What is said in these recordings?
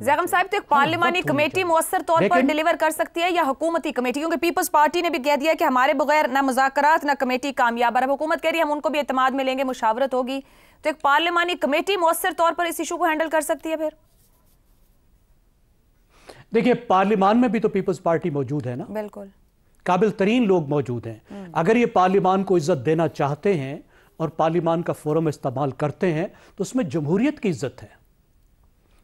जैगम साहब तो एक हाँ, पार्लिमानी कमेटी मौसर तौर पर डिलीवर कर सकती है या हुकूमती कमेटी क्योंकि पीपल्स पार्टी ने भी कह दिया कि हमारे बगैर ना मुजात ना कमेटी कामयाब है हुकूमत कह रही है हम उनको भी अतमाद में लेंगे मुशावरत होगी तो एक पार्लिमानी कमेटी मौसर तौर पर इस इशू को हैंडल कर सकती है फिर देखिए पार्लियामान में भी तो पीपल्स पार्टी मौजूद है ना बिल्कुल काबिल तरीन लोग मौजूद हैं हम्म। अगर ये पार्लियमान को इज्जत देना चाहते हैं और पार्लिमान का फोरम इस्तेमाल करते हैं तो उसमें जमहूरियत की इज्जत है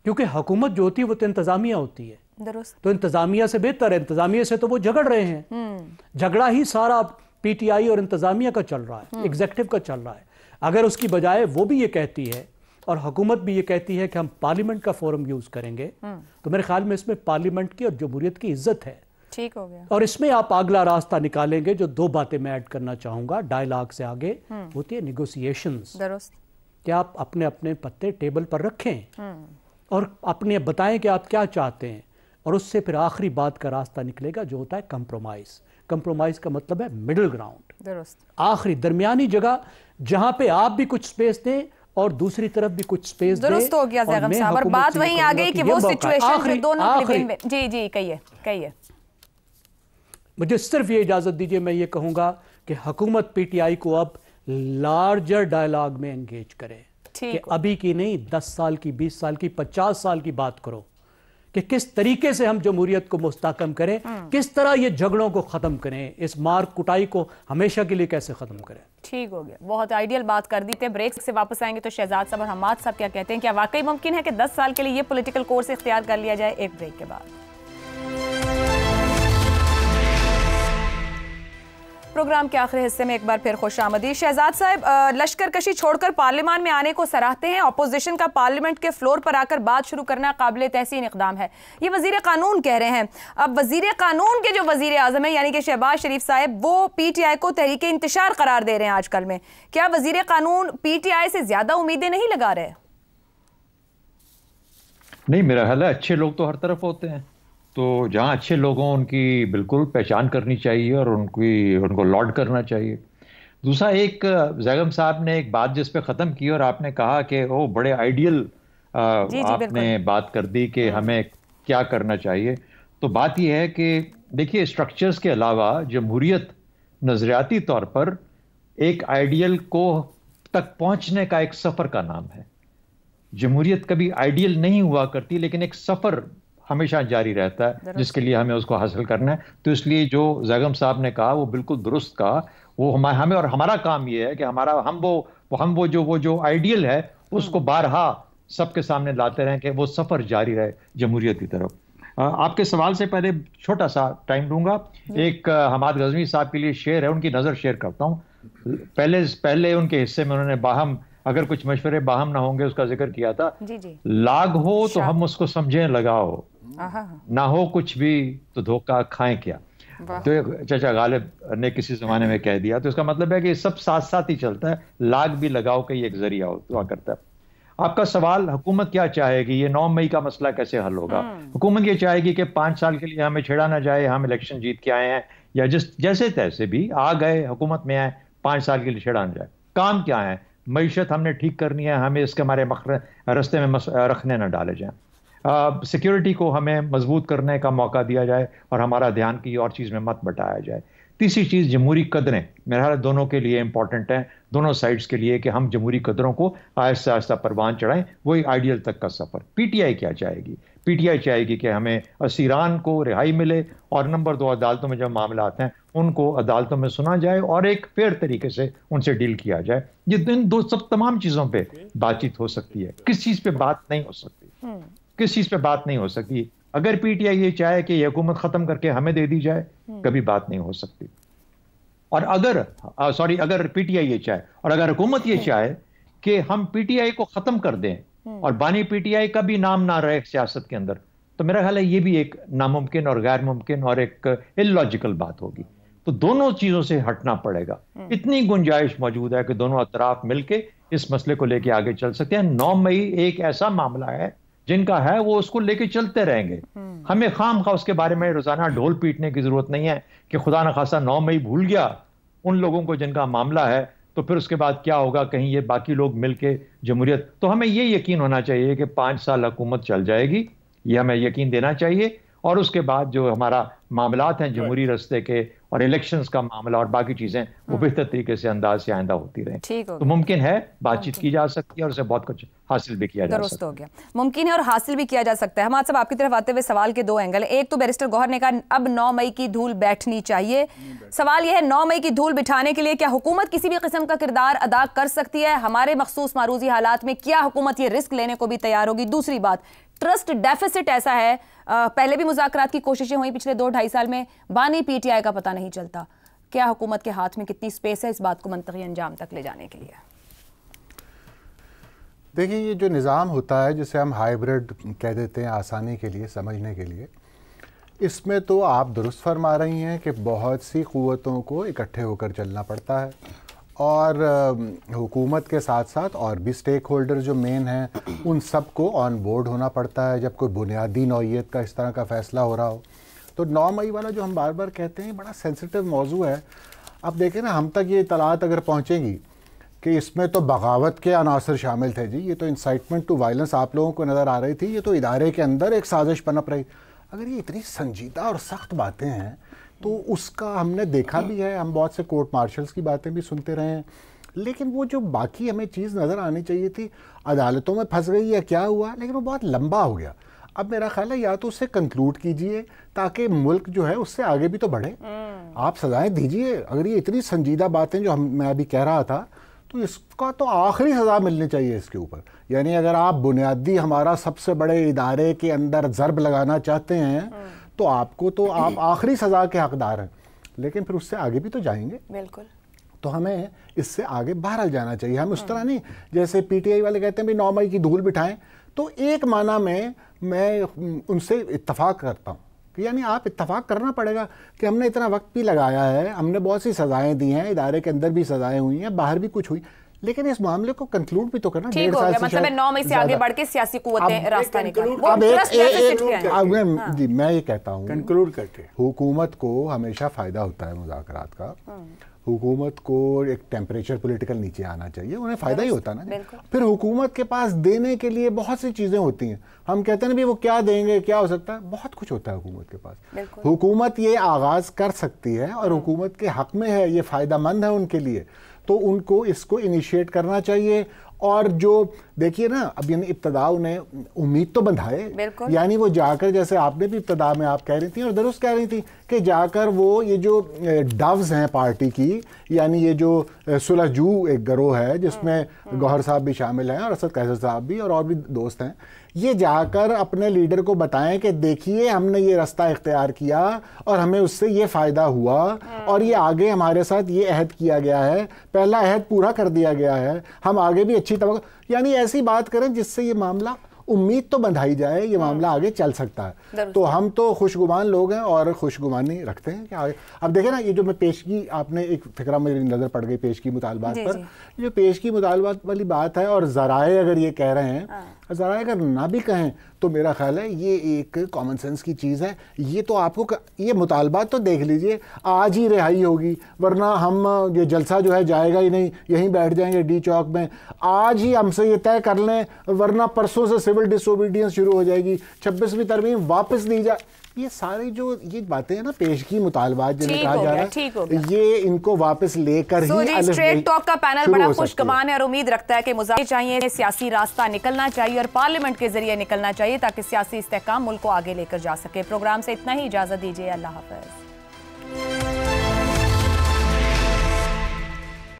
क्योंकि हुकूमत जो होती है वो तो इंतजामिया होती है तो इंतजामिया से बेहतर है इंतजामिया से तो वो झगड़ रहे हैं हम्म। झगड़ा ही सारा पीटीआई और इंतजामिया का चल रहा है हम्म। एग्जेक्टिव का चल रहा है अगर उसकी बजाय वो भी ये कहती है और हुकूमत भी ये कहती है कि हम पार्लियामेंट का फोरम यूज करेंगे हम्म। तो मेरे ख्याल में इसमें पार्लियामेंट की और जमहूरियत की इज्जत है ठीक हो गया और इसमें आप अगला रास्ता निकालेंगे जो दो बातें मैं ऐड करना चाहूंगा डायलॉग से आगे होती है निगोसिएशन क्या आप अपने अपने पत्ते टेबल पर रखें और अपने बताएं कि आप क्या चाहते हैं और उससे फिर आखिरी बात का रास्ता निकलेगा जो होता है कंप्रोमाइज़ कंप्रोमाइज़ का मतलब है मिडिल ग्राउंड आखिरी दरमियानी जगह जहां पे आप भी कुछ स्पेस दें और दूसरी तरफ भी कुछ स्पेस दुरुस्त हो गया साहब और बात वहीं आ गई कि वो सिचुएशन दोनों में जी जी कहिए कहिए मुझे सिर्फ ये इजाज़त दीजिए मैं ये कहूंगा कि हुकूमत पीटीआई को अब लार्जर डायलॉग में एंगेज करें कि अभी की नहीं दस साल की बीस साल की पचास साल की बात करो कि किस तरीके से हम जमहूरियत को मुस्तकम करें हम्म। किस तरह ये झगड़ों को ख़त्म करें इस मार कुटाई को हमेशा के लिए कैसे ख़त्म करें ठीक हो गया बहुत आइडियल बात कर दी थे ब्रेक से वापस आएंगे तो शहजाद साहब और हमाद साहब क्या कहते हैं क्या वाकई मुमकिन है कि दस साल के लिए ये पोलिटिकल कोर्स इख्तियार कर लिया जाए एक ब्रेक के बाद प्रोग्राम के आखिरी हिस्से में एक बार फिर खुश आमदी शहजाद साहब लश्कर कशी छोड़कर पार्लियामान में आने को सराहते हैं अपोजिशन का पार्लियामेंट के फ्लोर पर आकर बात शुरू करना काबिल तहसीन इकदाम है ये वजीर कानून कह रहे हैं अब वजीर कानून के जो वजीर आजम है यानी कि शहबाज शरीफ साहब वो पी टी आई को तहरीक इंतशार करार दे रहे हैं आजकल में क्या वजीर कानून पी टी आई से ज़्यादा उम्मीदें नहीं लगा रहे नहीं मेरा ख्याल है अच्छे लोग तो हर तरफ होते हैं तो जहाँ अच्छे लोगों उनकी बिल्कुल पहचान करनी चाहिए और उनकी उनको लॉड करना चाहिए दूसरा एक जैगम साहब ने एक बात जिस पे ख़त्म की और आपने कहा कि ओ बड़े आइडियल आपने बात कर दी कि हम्म। हमें क्या करना चाहिए तो बात यह है कि देखिए स्ट्रक्चर्स के अलावा जमहूरीत नज़रियाती तौर पर एक आइडियल को तक पहुंचने का एक सफ़र का नाम है जमहूरीत कभी आइडियल नहीं हुआ करती लेकिन एक सफ़र हमेशा जारी रहता है जिसके लिए हमें उसको हासिल करना है तो इसलिए जो जैगम साहब ने कहा वो बिल्कुल दुरुस्त कहा वो हमारे हमें और हमारा काम ये है कि हमारा हम वो हम वो जो वो जो आइडियल है उसको हम्म। बारहा सबके सामने लाते रहें कि वो सफ़र जारी रहे जमहूरियत की तरफ आपके सवाल से पहले छोटा सा टाइम दूंगा एक हमाद गजमी साहब के लिए शेयर है उनकी नज़र शेयर करता हूँ पहले पहले उनके हिस्से में उन्होंने बाहम अगर कुछ मशवरे बाहम ना होंगे उसका जिक्र किया था जी जी लाग हो तो हम उसको समझें लगाओ ना हो कुछ भी तो धोखा खाएं क्या तो चाचा गालिब ने किसी जमाने में कह दिया तो इसका मतलब है कि सब साथ साथ ही चलता है लाग भी लगाओ का ही एक जरिया हुआ करता है आपका सवाल हुकूमत क्या चाहेगी ये नौ मई का मसला कैसे हल होगा हम्म। हुकूमत ये चाहेगी कि पांच साल के लिए हमें छेड़ा ना जाए हम इलेक्शन जीत के आए हैं या जिस जैसे तैसे भी आ गए हुकूमत में आए पांच साल के लिए छेड़ा ना जाए काम क्या है मीशत हमने ठीक करनी है हमें इसके हमारे रस्ते में रखने ना डाले जाए सिक्योरिटी को हमें मजबूत करने का मौका दिया जाए और हमारा ध्यान की और चीज़ में मत बटाया जाए तीसरी चीज़ जमहूरी कदरें मेरा ख्याल दोनों के लिए इंपॉर्टेंट हैं दोनों साइड्स के लिए कि हम जमहूरी कदरों को आहिस्ता आहिस्ता परवान चढ़ाएं वही आइडियल तक का सफ़र पीटीआई क्या चाहेगी पीटीआई चाहेगी कि हमें असीरान को रिहाई मिले और नंबर दो अदालतों में जब मामले आते हैं उनको अदालतों में सुना जाए और एक फेयर तरीके से उनसे डील किया जाए ये इन दो सब तमाम चीज़ों पर बातचीत हो सकती है किस चीज़ पर बात नहीं हो सकती हम्म। किस चीज़ पे बात नहीं हो सकती अगर पीटीआई ये चाहे कि हुकूमत ख़त्म करके हमें दे दी जाए हम्म। कभी बात नहीं हो सकती और अगर सॉरी अगर पीटीआई ये चाहे और अगर हुकूमत ये हम्म। चाहे कि हम पीटीआई को ख़त्म कर दें हम्म। और बानी पीटीआई का भी नाम ना रहे सियासत के अंदर तो मेरा ख्याल है ये भी एक नामुमकिन और गैर मुमकिन और एक इलॉजिकल बात होगी तो दोनों चीज़ों से हटना पड़ेगा इतनी गुंजाइश मौजूद है कि दोनों अतराफ मिलके इस मसले को लेकर आगे चल सकते हैं नौ मई एक ऐसा मामला है जिनका है वो उसको लेके चलते रहेंगे हम्म। हमें खाम खा उसके बारे में रोजाना ढोल पीटने की जरूरत नहीं है कि खुदा न खासा नौ मई भूल गया उन लोगों को जिनका मामला है तो फिर उसके बाद क्या होगा कहीं ये बाकी लोग मिलके जमहूरियत तो हमें ये यकीन होना चाहिए कि पाँच साल हुकूमत चल जाएगी ये हमें यकीन देना चाहिए और उसके बाद जो हमारा मामला हैं जमहूरी रस्ते के और इलेक्शन का मामला और बाकी चीजें वो हम्म। बेहतर तरीके से अंदाज से आइंदा होती रहे तो मुमकिन है बातचीत की जा सकती है और उसे बहुत कुछ हासिल भी किया जा सकता हो गया मुमकिन है और हासिल भी किया जा सकता है हम आज सब आपकी तरफ आते हुए सवाल के दो एंगल एक तो बैरिस्टर गौहर ने कहा अब नौ मई की धूल बैठनी चाहिए सवाल यह है नौ मई की धूल बिठाने के लिए क्या हुकूमत किसी भी किस्म का किरदार अदा कर सकती है हमारे मखसूस मारूजी हालात में क्या हुकूमत ये रिस्क लेने को भी तैयार होगी दूसरी बात ट्रस्ट डेफिसिट ऐसा है आ, पहले भी मुजाकरात की कोशिशें हुई पिछले दो ढाई साल में बानी पीटीआई का पता नहीं चलता क्या हुकूमत के हाथ में कितनी स्पेस है इस बात को मनतकी अंजाम तक ले जाने के लिए देखिए ये जो निज़ाम होता है जिसे हम हाइब्रिड कह देते हैं आसानी के लिए समझने के लिए इसमें तो आप दुरुस्त फरमा रही हैं कि बहुत सी क़वतों को इकट्ठे होकर चलना पड़ता है और हुकूमत के साथ साथ और भी स्टेक होल्डर जो मेन हैं उन सबको ऑन बोर्ड होना पड़ता है जब कोई बुनियादी नौीयत का इस तरह का फ़ैसला हो रहा हो तो नौ मई वाला जो हम बार बार कहते हैं बड़ा सेंसिटिव मौजू है अब देखें ना हम तक ये इतलात अगर पहुँचेंगी कि इसमें तो बगावत के अनासर शामिल थे जी ये तो इंसाइटमेंट टू वायलेंस आप लोगों को नज़र आ रही थी ये तो इदारे के अंदर एक साजिश पनप रही अगर ये इतनी संजीदा और सख्त बातें हैं तो उसका हमने देखा भी है हम बहुत से कोर्ट मार्शल्स की बातें भी सुनते रहे हैं लेकिन वो जो बाकी हमें चीज़ नज़र आनी चाहिए थी अदालतों में फंस गई या क्या हुआ लेकिन वो बहुत लंबा हो गया अब मेरा ख्याल है या तो उससे कंक्लूड कीजिए ताकि मुल्क जो है उससे आगे भी तो बढ़े हम्म। आप सजाएं दीजिए अगर ये इतनी संजीदा बातें जो हम मैं अभी कह रहा था तो इसका तो आखिरी सज़ा मिलनी चाहिए इसके ऊपर यानी अगर आप बुनियादी हमारा सबसे बड़े इदारे के अंदर ज़रब लगाना चाहते हैं हम्म। तो आपको तो आप आखिरी सज़ा के हकदार हैं लेकिन फिर उससे आगे भी तो जाएंगे बिल्कुल तो हमें इससे आगे बाहर जाना चाहिए हम उस तरह हाँ। नहीं जैसे पीटीआई वाले कहते हैं भाई नौ मई की धूल बिठाएं तो एक माना में मैं उनसे इतफाक़ करता हूँ यानी आप इतफाक़ करना पड़ेगा कि हमने इतना वक्त भी लगाया है हमने बहुत सी सज़ाएँ दी हैं इदारे के अंदर भी सज़ाएँ हुई हैं बाहर भी कुछ हुई लेकिन इस मामले को कंक्लूड भी तो करना ठीक हो गया मतलब नौ मई से आगे बढ़ के सियासी कुतें रास्ता निकाल हाँ। जी मैं ये कहता हूँ कंक्लूड करते हुकूमत को हमेशा फायदा होता है मुजाकर का हाँ। हुकूमत को एक टेम्परेचर पॉलिटिकल नीचे आना चाहिए उन्हें फ़ायदा ही होता ना फिर हुकूमत के पास देने के लिए बहुत सी चीज़ें होती हैं हम कहते हैं ना भी वो क्या देंगे क्या हो सकता है बहुत कुछ होता है हुकूमत के पास हुकूमत ये आगाज़ कर सकती है और हाँ। हुकूमत के हक में है ये फ़ायदा मंद है उनके लिए तो उनको इसको इनिशिएट करना चाहिए और जो देखिए ना अब यानी इब्तदा उन्हें उम्मीद तो बंधाए यानी वो जाकर जैसे आपने भी इब्तदा में आप कह रही थी और दरुस्त कह रही थी कि जाकर वो ये जो डव्स हैं पार्टी की यानी ये जो सुलहजू एक गरोह है जिसमें हाँ। गौहर साहब भी शामिल हैं और असद कैसर साहब भी और और भी दोस्त हैं ये जाकर अपने लीडर को बताएं कि देखिए हमने ये रास्ता इख्तियार किया और हमें उससे ये फ़ायदा हुआ हाँ। और ये आगे हमारे साथ ये अहद किया गया है पहला अहद पूरा कर दिया गया है हम आगे भी अच्छी तब यानी ऐसी बात करें जिससे ये मामला उम्मीद तो बंधाई जाए ये हाँ। मामला आगे चल सकता है तो हम तो खुशगुमान लोग हैं और खुशगुमानी रखते हैं कि आगे अब देखें ना ये जो मैं पेशगी आपने एक फिक्रा मेरी नज़र पड़ गई पेशगी मुतालबात पर जी। जो पेशगी मुतालबात वाली बात है और ज़राए अगर ये कह रहे हैं हाँ। ज़राए अगर ना भी कहें तो मेरा ख्याल है ये एक कॉमन सेंस की चीज़ है ये तो आपको ये मुतालबा तो देख लीजिए आज ही रिहाई होगी वरना हम ये जलसा जो है जाएगा ही नहीं यहीं बैठ जाएंगे डी चौक में आज ही हमसे ये तय कर लें वरना परसों से सिविल डिसोबीडियंस शुरू हो जाएगी छब्बीसवीं तरमीम वापस दी जाए ये सारी जो ये बातें हैं ना पेश की मुतालबात जिन्हें कहा जा रहा है ये इनको वापस लेकर ही स्ट्रेट टॉक का पैनल बड़ा कमान है और उम्मीद रखता है कि मुजाहरे चाहिए सियासी रास्ता निकलना चाहिए और पार्लियामेंट के जरिए निकलना चाहिए ताकि सियासी इस्तेकाम मुल्क को आगे लेकर जा सके प्रोग्राम से इतना ही इजाजत दीजिए अल्लाह हाफिज़